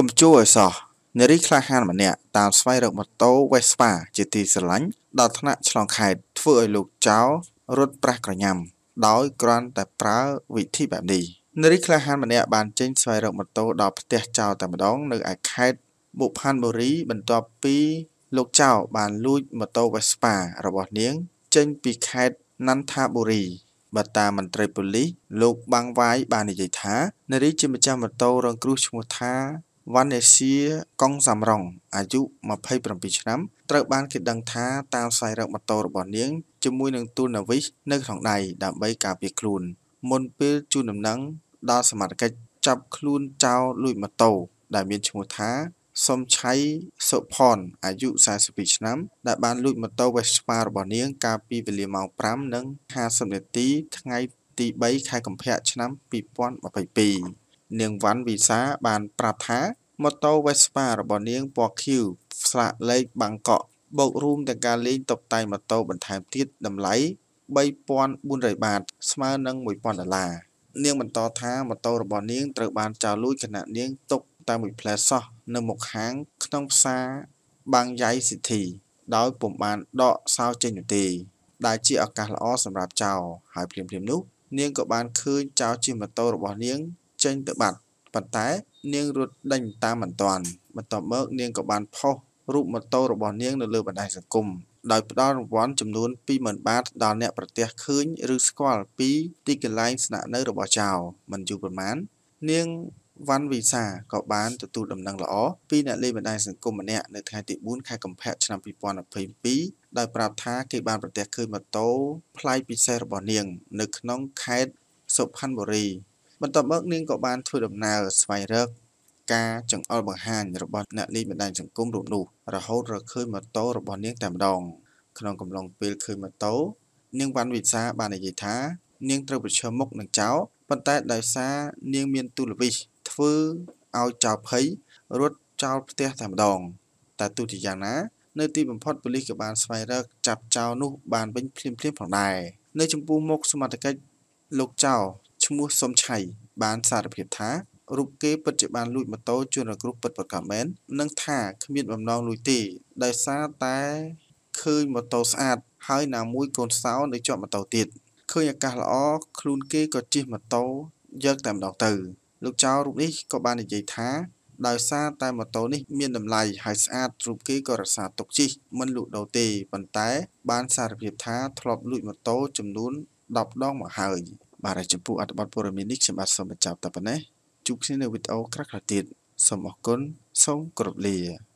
កុំជួឲ្យសោះនារីក្លាហានម្នាក់តាមស្វែងរកម៉ូតូ Vespa ជាទីស្រឡាញ់ដល់ថ្នាក់ឆ្លងខេត្តធ្វើឲ្យលោកចៅរត់ប្រះក្រញ៉ាំដោយគ្រាន់តែប្រើវិធីបែបនេះនារីក្លាហានម្នាក់បានចេញស្វែងរកម៉ូតូដល់ផ្ទះចៅតែម្ដង នៅឯខេត្តបុផានបុរីបន្ទាប់ពីលោកចៅបានលួចម៉ូតូ Vespa របស់នាងចេញពីខេត្តណាន់ថាបុរីបើតាមមន្ត្រីប៉ូលីសលោកបាំងវាយបាននិយាយថានារីជាម្ចាស់ម៉ូតូរងគ្រោះឈ្មោះថាវណ្ណេសាកុងសំរងអាយុ27ឆ្នាំត្រូវបានគេដឹងថាតាមស្វែងរកម៉ូតូរបស់នាងជាមួយនឹងទូលនាវិសនៅក្នុងដៃដើម្បីការពារខ្លួន មុនពេលជូនដំណឹងដល់សមត្ថកិច្ចចាប់ខ្លួនចោរលួចម៉ូតូដែលមានឈ្មោះថាសុំឆៃសុផនអាយុ42ឆ្នាំ ដែលបានលួចម៉ូតូ Vespa របស់នាង កាលពីវេលាម៉ោង5:50នាទី ថ្ងៃ ទី3ខែកុម្ភៈឆ្នាំ2022នាងវ៉ាន់វិសាបានប្រាប់ថាម៉ូតូ Vespa របស់នាងពណ៌ខៀវស្លាកលេខបាងកកបូករួមទាំងការលេងតុបតែងម៉ូតូបន្ថែមទៀតតម្លៃ3400បាតស្មើនឹង1000ដុល្លារនាងបន្តថាម៉ូតូរបស់នាងត្រូវបានចោរលួចខណៈនាងຕົកតែមួយផ្លែសោះនៅមុខហាងក្នុងផ្សារបាងយ៉ៃស៊ីធី ដោយពុំបានដកសោចេញនោះទេដែលជាឱកាសល្អសម្រាប់ចោរហើយភ្លាមៗនោះនាងក៏បានឃើញចោរជិះម៉ូតូរបស់នាងចេញទៅបាត់ប៉ុន្តែ នាងរត់ដេញតាមមិនទាន់បន្ទាប់មកនាងក៏បានផុសរូបម៉ូតូរបស់នាងនៅលើបណ្ដាញសង្គមដោយផ្ដល់រង្វាន់ចំនួន20,000បាតដល់អ្នកប្រទះឃើញឬស្គាល់ពីទីកន្លែងស្នាក់នៅរបស់ចៅមិនយូរប៉ុន្មាននាងវ៉ាន់វីសាក៏បានទទួលដំណឹងល្អពីអ្នកលេខបណ្ដាញសង្គមម្នាក់នៅថ្ងៃទី4ខែកុម្ភៈឆ្នាំ2022ដោយប្រាប់ថាគេបានប្រទះឃើញម៉ូតូប្លែកពិសេសរបស់នាងនៅក្នុងខេត្តសុផាន់បុរីបន្ទាប់មកនាងក៏បានធ្វើដំណើរស្វែងរកការចង្អុលបង្ហាញរបស់អ្នកលេងបណ្ដាញសង្គមរូបនោះរហូតរកឃើញម៉ូតូរបស់នាងតែម្ដង ក្នុងកំឡុងពេលឃើញម៉ូតូនាងវ៉ាន់វិសាបាននិយាយថា នាងត្រូវប្រឈមមុខនឹងចោរប៉ុន្តែដោយសារនាងមានទូលវិសធ្វើឲ្យចោរភ័យរត់ចោលផ្ទះតែម្ដងតែទោះជាយ៉ាងណានៅទីបំផុតប៉ូលីសក៏បានស្វែងរកចាប់ចោរនោះ បានវិញភ្លាមៗផងដែរនៅចំពោះមុខសមត្ថកិច្ចលោកចៅឈ្មោះសុំឆៃបានសារភាពថារូបគេពិតជាបានលួចម៉ូតូជូនរគ្រូពិតប្រកបមែននិងថាគ្មានបំណងលួចទេដោយសារតែឃើញម៉ូតូស្អាតហើយណាមួយកូនសោនៅជាប់ម៉ូតូទៀតឃើញអាកាសល្អខ្លួនគេក៏ជិះម៉ូតូយកតែម្ដងទៅ លោកចៅរូបនេះក៏បាននិយាយថាដោយសារតែម៉ូតូនេះ មាន តម្លៃហើយស្អាត រូបគេក៏រក្សាទុកជិះមិនលក់ដូរទេប៉ុន្តែ បានសារភាពថាធ្លាប់លួចម៉ូតូចំនួន10ដងមកហើយបាទចំពោះអត្ថបទព័ត៌មាននេះខ្ញុំបាទសូមបញ្ចប់តែប៉ុណ្ណេះជួបគ្នានៅវីដេអូក្រោយៗទៀតសូមអរគុណសូមគោរពលា